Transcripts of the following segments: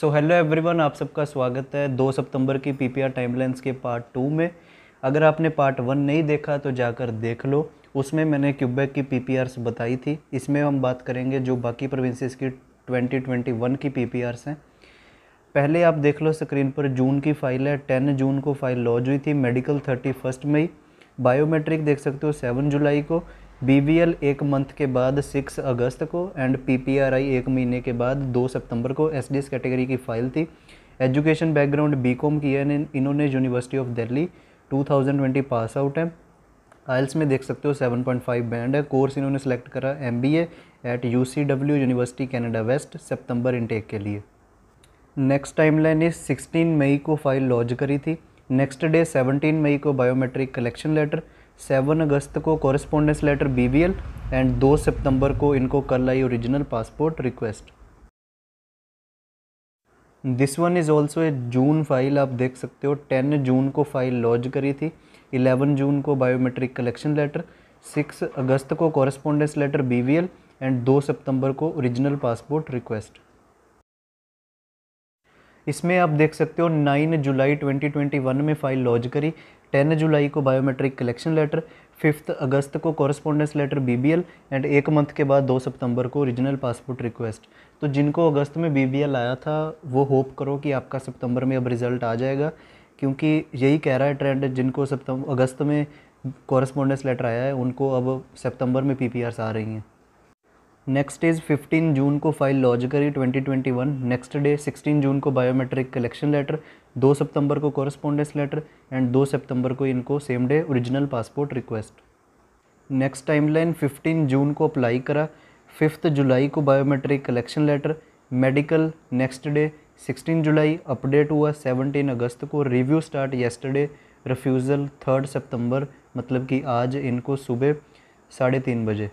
so hello everyone आप सबका स्वागत है दो सितंबर की पीपीआर टाइमलाइंस के पार्ट टू में अगर आपने पार्ट वन नहीं देखा तो जाकर देख लो उसमें मैंने क्यूबेक की पीपीआरस बताई थी इसमें हम बात करेंगे जो बाकी प्रोविंसेस की 2021 की पीपीआरस हैं पहले आप देख लो स्क्रीन पर जून की फाइल है टेन जून को फाइल लॉज हुई थी मेडिकल थर्टी फर्स्ट में ही बायोमेट्रिक देख सकते हो सेवन जुलाई को बीवीएल एक मंथ के बाद सिक्स अगस्त को एंड पीपीआरआई एक महीने के बाद दो सितंबर को एसडीएस कैटेगरी की फ़ाइल थी एजुकेशन बैकग्राउंड बीकॉम किया है इन्होंने university of Delhi 2020 pass out है आइल्स में देख सकते हो 7.5 बैंड है कोर्स इन्होंने सेलेक्ट करा M B at U university Canada west सितंबर इनटेक के लिए नेक्स्ट टाइमलाइन ने 16 मई को फाइल लॉन्च करी थी नेक्स्ट डे 17 मई को बायोमेट्रिक कलेक्शन लेटर सेवन अगस्त को कॉरेस्पॉन्डेंस लेटर बी एंड दो सितंबर को इनको कर I original passport request this one is also a June file आप देख सकते हो टेन जून को फाइल लॉन्च करी थी इलेवन जून को बायोमेट्रिक कलेक्शन लेटर सिक्स अगस्त को कॉरेस्पॉन्डेंस लेटर बी एंड दो सितंबर को ओरिजिनल पासपोर्ट रिक्वेस्ट इसमें आप देख सकते हो 9 जुलाई 2021 में फ़ाइल लॉन्च करी 10 जुलाई को बायोमेट्रिक कलेक्शन लेटर फिफ्थ अगस्त को कॉरस्पॉन्डेंस लेटर बीबीएल एंड एक मंथ के बाद दो सितंबर को ओरिजिनल पासपोर्ट रिक्वेस्ट तो जिनको अगस्त में बीबीएल आया था वो होप करो कि आपका सितंबर में अब रिज़ल्ट आ जाएगा क्योंकि यही कह रहा है ट्रेंड जिनको सितंबर अगस्त में कॉरस्पॉन्डेंस लेटर आया है उनको अब सितंबर में आर्स आ रही हैं नेक्स्ट इज 15 जून को फाइल लॉज करी 2021 नेक्स्ट डे 16 जून को बायोमेट्रिक कलेक्शन लेटर 2 सितंबर को कॉरस्पॉन्डेंस लेटर एंड 2 सितंबर को इनको same day original passport request next timeline 15 जून को अप्लाई करा फिफ्थ जुलाई को biometric collection letter medical next day 16 जुलाई अपडेट हुआ 17 अगस्त को review start yesterday refusal third सितंबर मतलब कि आज इनको सुबह साढ़े तीन बजे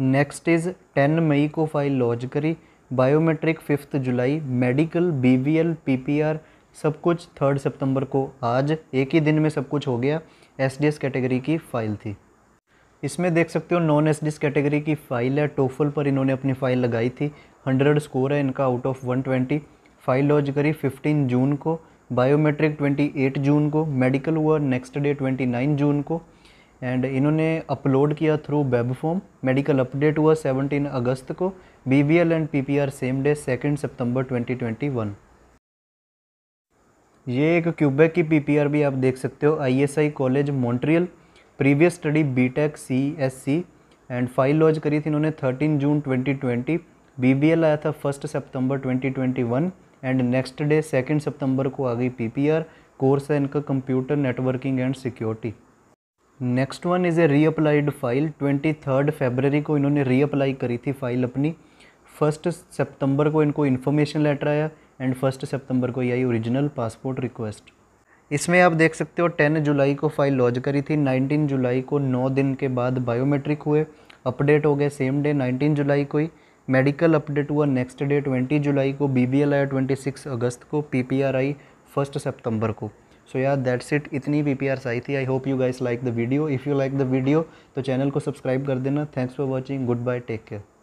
नेक्स्ट इज़ 10 मई को फाइल लॉन्च करी बायोमेट्रिक फिफ्थ जुलाई मेडिकल बीवीएल पीपीआर सब कुछ थर्ड सितंबर को आज एक ही दिन में सब कुछ हो गया एसडीएस कैटेगरी की फ़ाइल थी इसमें देख सकते हो नॉन एसडीएस कैटेगरी की फ़ाइल है टोफल पर इन्होंने अपनी फ़ाइल लगाई थी हंड्रेड स्कोर है इनका out of one twenty file launch करी फिफ्टीन जून को बायोमेट्रिक ट्वेंटी एट जून को मेडिकल हुआ नेक्स्ट डे ट्वेंटी नाइन जून को एंड इन्होंने अपलोड किया through web form medical update हुआ 17 अगस्त को B B L and P P R same day second सितंबर 2021 ये एक क्यूबेक की पी पी आर भी आप देख सकते हो I S I college Montreal previous study B Tech C S C and file launch करी थी इन्होंने 13 जून 2020 बी बी एल आया था फर्स्ट सितंबर 2021 एंड नेक्स्ट डे सेकेंड सितंबर को आ गई पी पी आर कोर्स है इनका computer networking and security next one is a reapplied file twenty third February को इन्होंने रीअप्लाई करी थी फाइल अपनी फर्स्ट सितंबर को इनको इन्फॉर्मेशन लेटर आया एंड फर्स्ट सितंबर को यही ओरिजिनल पासपोर्ट रिक्वेस्ट इसमें आप देख सकते हो टेन जुलाई को फाइल लॉन्च करी थी नाइनटीन जुलाई को नौ दिन के बाद बायोमेट्रिक हुए अपडेट हो गए सेम डे नाइनटीन जुलाई को ही मेडिकल अपडेट हुआ नेक्स्ट डे ट्वेंटी जुलाई को बी आया ट्वेंटी सिक्स अगस्त को पी आई फर्स्ट सितंबर को सो यार दैट्स इट इतनी पी पी आई थी I hope you guys like the video if you like the video तो चैनल को सब्सक्राइब कर देना thanks for watching good bye take care